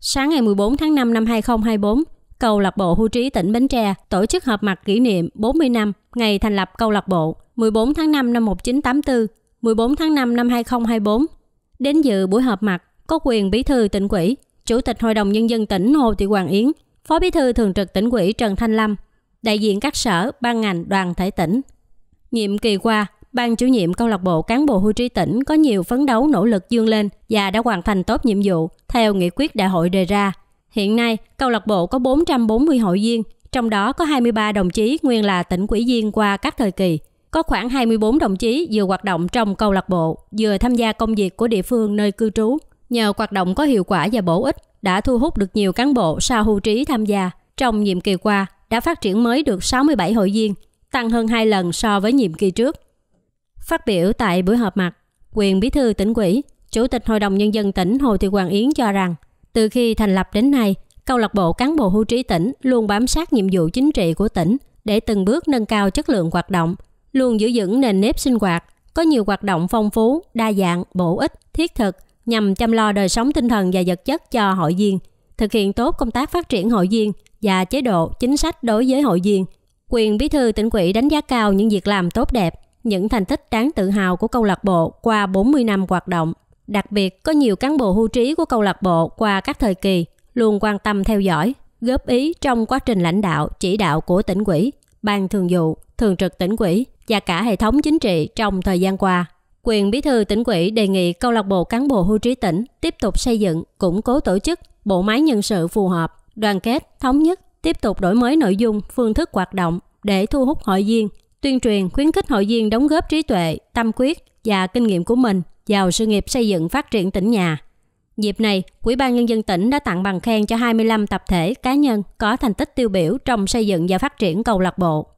Sáng ngày 14 tháng 5 năm 2024, Câu lạc bộ hưu trí tỉnh Bến Tre tổ chức họp mặt kỷ niệm 40 năm ngày thành lập câu lạc bộ 14 tháng 5 năm 1984, 14 tháng 5 năm 2024. Đến dự buổi họp mặt có quyền bí thư tỉnh ủy, chủ tịch hội đồng nhân dân tỉnh Hồ Thị Hoàng Yến, phó bí thư thường trực tỉnh ủy Trần Thanh Lâm, đại diện các sở, ban ngành, đoàn thể tỉnh. Nhiệm kỳ qua, Ban chủ nhiệm câu lạc bộ cán bộ hưu trí tỉnh có nhiều phấn đấu nỗ lực dương lên và đã hoàn thành tốt nhiệm vụ theo nghị quyết đại hội đề ra. Hiện nay, câu lạc bộ có 440 hội viên, trong đó có 23 đồng chí nguyên là tỉnh quỹ viên qua các thời kỳ. Có khoảng 24 đồng chí vừa hoạt động trong câu lạc bộ, vừa tham gia công việc của địa phương nơi cư trú. Nhờ hoạt động có hiệu quả và bổ ích, đã thu hút được nhiều cán bộ sau hưu trí tham gia. Trong nhiệm kỳ qua, đã phát triển mới được 67 hội viên, tăng hơn 2 lần so với nhiệm kỳ trước. Phát biểu tại buổi họp mặt, quyền bí thư tỉnh ủy, Chủ tịch Hội đồng Nhân dân tỉnh Hồ Thị Hoàng Yến cho rằng, từ khi thành lập đến nay, câu lạc bộ cán bộ hưu trí tỉnh luôn bám sát nhiệm vụ chính trị của tỉnh để từng bước nâng cao chất lượng hoạt động, luôn giữ vững nền nếp sinh hoạt, có nhiều hoạt động phong phú, đa dạng, bổ ích, thiết thực nhằm chăm lo đời sống tinh thần và vật chất cho hội viên, thực hiện tốt công tác phát triển hội viên và chế độ chính sách đối với hội viên. Quyền Bí thư tỉnh ủy đánh giá cao những việc làm tốt đẹp những thành tích đáng tự hào của câu lạc bộ qua 40 năm hoạt động. Đặc biệt, có nhiều cán bộ hưu trí của câu lạc bộ qua các thời kỳ luôn quan tâm theo dõi, góp ý trong quá trình lãnh đạo, chỉ đạo của tỉnh quỹ, ban thường vụ, thường trực tỉnh quỹ và cả hệ thống chính trị trong thời gian qua. Quyền Bí thư tỉnh quỹ đề nghị câu lạc bộ cán bộ hưu trí tỉnh tiếp tục xây dựng, củng cố tổ chức, bộ máy nhân sự phù hợp, đoàn kết, thống nhất, tiếp tục đổi mới nội dung, phương thức hoạt động để thu hút hội viên, tuyên truyền khuyến khích hội viên đóng góp trí tuệ, tâm quyết và kinh nghiệm của mình vào sự nghiệp xây dựng phát triển tỉnh nhà. Dịp này, quỹ ban Nhân dân tỉnh đã tặng bằng khen cho 25 tập thể cá nhân có thành tích tiêu biểu trong xây dựng và phát triển cầu lạc bộ.